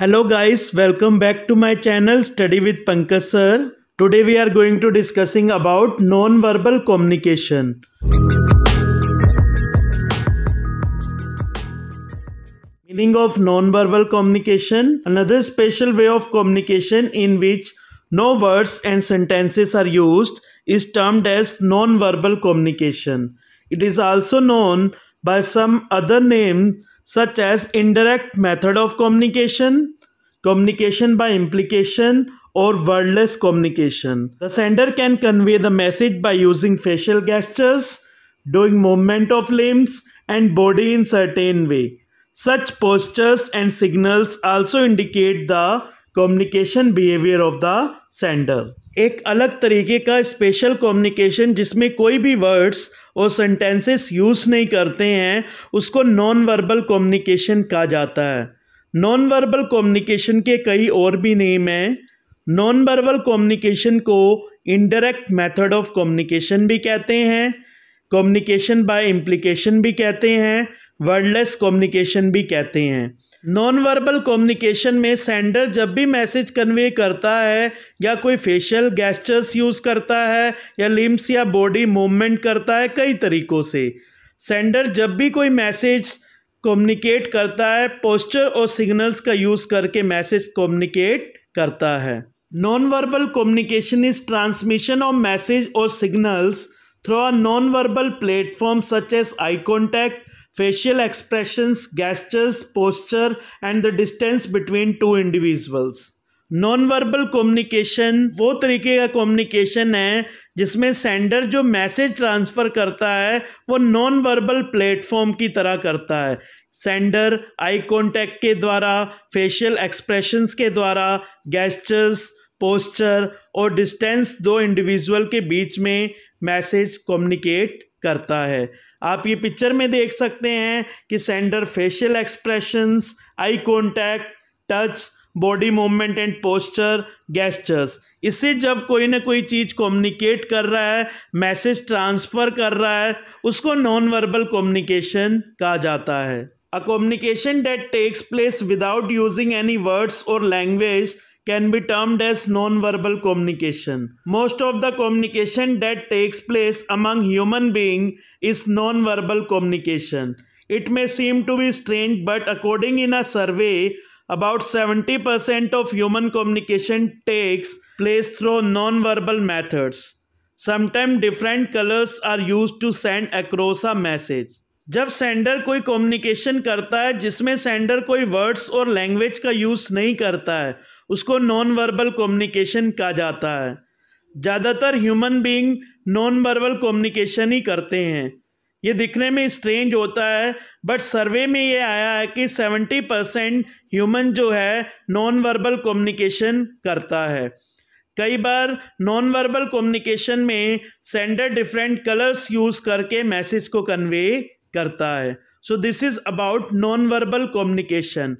Hello guys, welcome back to my channel Study with Pankaj sir. Today we are going to discussing about non-verbal communication. Meaning of non-verbal communication, another special way of communication in which no words and sentences are used is termed as non-verbal communication. It is also known by some other name such as indirect method of communication, communication by implication, or wordless communication. The sender can convey the message by using facial gestures, doing movement of limbs and body in certain way. Such postures and signals also indicate the communication behavior of the sender. एक अलग तरीके का special communication जिसमें कोई भी words और sentences use नहीं करते हैं उसको नॉन वर्बल कम्युनिकेशन कहा जाता है नॉन वर्बल कम्युनिकेशन के कई और भी नेम हैं नॉन वर्बल कम्युनिकेशन को इनडायरेक्ट मेथड ऑफ कम्युनिकेशन भी कहते हैं कम्युनिकेशन बाय इम्प्लीकेशन भी कहते हैं वर्डलेस कम्युनिकेशन भी कहते हैं नॉन वर्बल कम्युनिकेशन में सेंडर जब भी मैसेज कन्वे करता है या कोई फेशियल गैस्चर्स यूज़ करता है या लिम्स या बॉडी मूवमेंट करता है कई तरीक़ों से सेंडर जब भी कोई मैसेज कम्युनिकेट करता है पोस्चर और सिग्नल्स का यूज़ करके मैसेज कम्युनिकेट करता है non verbal communication is transmission of message और signals through a non verbal platform such as eye contact facial expressions gestures posture and the distance between two individuals non verbal communication वो तरीके का communication है जिसमें sender जो message transfer करता है वो नॉन वर्बल प्लेटफॉर्म की तरह करता है सेंडर आई कॉन्टैक्ट के द्वारा फेशियल एक्सप्रेशंस के द्वारा गैस्चर्स पोस्चर और डिस्टेंस दो इंडिविजुअल के बीच में मैसेज कम्युनिकेट करता है आप ये पिक्चर में देख सकते हैं कि sender facial expressions eye contact touch body movement and posture gestures इससे जब कोई ना कोई चीज़ कम्युनिकेट कर रहा है मैसेज ट्रांसफ़र कर रहा है उसको नॉन वर्बल कम्युनिकेशन कहा जाता है a communication that takes place without using any words और language can be termed as non verbal communication most of the communication that takes place among human being is non verbal communication it may seem to be strange but according in a survey about seventy percent of human communication takes place through non verbal methods sometime different colours are used to send across a message जब sender कोई communication करता है जिसमें sender कोई words और language का use नहीं करता है उसको नॉन वर्बल कम्युनिकेशन कहा जाता है ज़्यादातर human being non verbal communication ही करते हैं ये दिखने में स्ट्रेंज होता है बट सर्वे में ये आया है कि 70 परसेंट ह्यूमन जो है नॉन वर्बल कम्युनिकेशन करता है कई बार नॉन वर्बल कम्युनिकेशन में सेंडर डिफरेंट कलर्स यूज़ करके मैसेज को कन्वे करता है so this is about non verbal communication